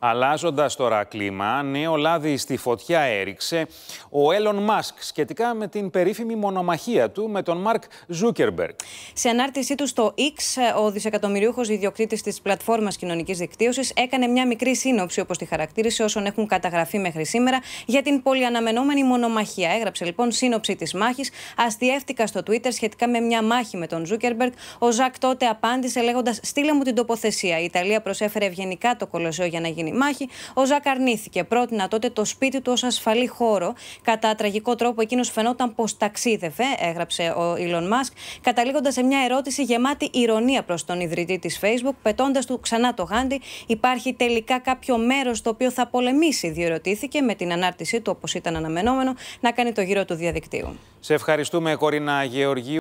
Αλλάζοντας τώρα κλίμα, νέο λάδι στη φωτιά έριξε ο Έλλον Μάσκ σχετικά με την περίφημη μονομαχία του με τον Μαρκ Ζούκερμπεργκ. Σε ανάρτησή του στο X, ο δισεκατομμυρίουχο ιδιοκτήτης της πλατφόρμας κοινωνικής δικτύωσης έκανε μια μικρή σύνοψη, όπως τη χαρακτήρισε, όσων έχουν καταγραφεί μέχρι σήμερα για την πολυαναμενόμενη μονομαχία. Έγραψε λοιπόν σύνοψη της μάχης. Αστιεύτηκα στο Twitter σχετικά με μια μάχη με τον Ζούκερμπεργκ. Ο Ζακ τότε απάντησε λέγοντας: Στείλε μου την τοποθεσία. Η Ιταλία προσέφερε ευγενικά το κολοσσό για να γίνει μάχη. Ο Ζακ αρνήθηκε. Πρότεινα τότε το σπίτι του ως ασφαλή χώρο. Κατά τραγικό τρόπο, εκείνος φαινόταν πως ταξίδευε, έγραψε ο Ιλον Μάσκ, καταλήγοντας σε μια ερώτηση γεμάτη ηρωνία προς τον ιδρυτή της Facebook, πετώντας του ξανά το γάντι. Υπάρχει τελικά κάποιο μέρος το οποίο θα πολεμήσει, διερωτήθηκε με την ανάρτησή του, όπως ήταν αναμενόμενο, να κάνει το γύρο του διαδικτύου. Σε ευχαριστούμε, Κορίνα Γεωργίου.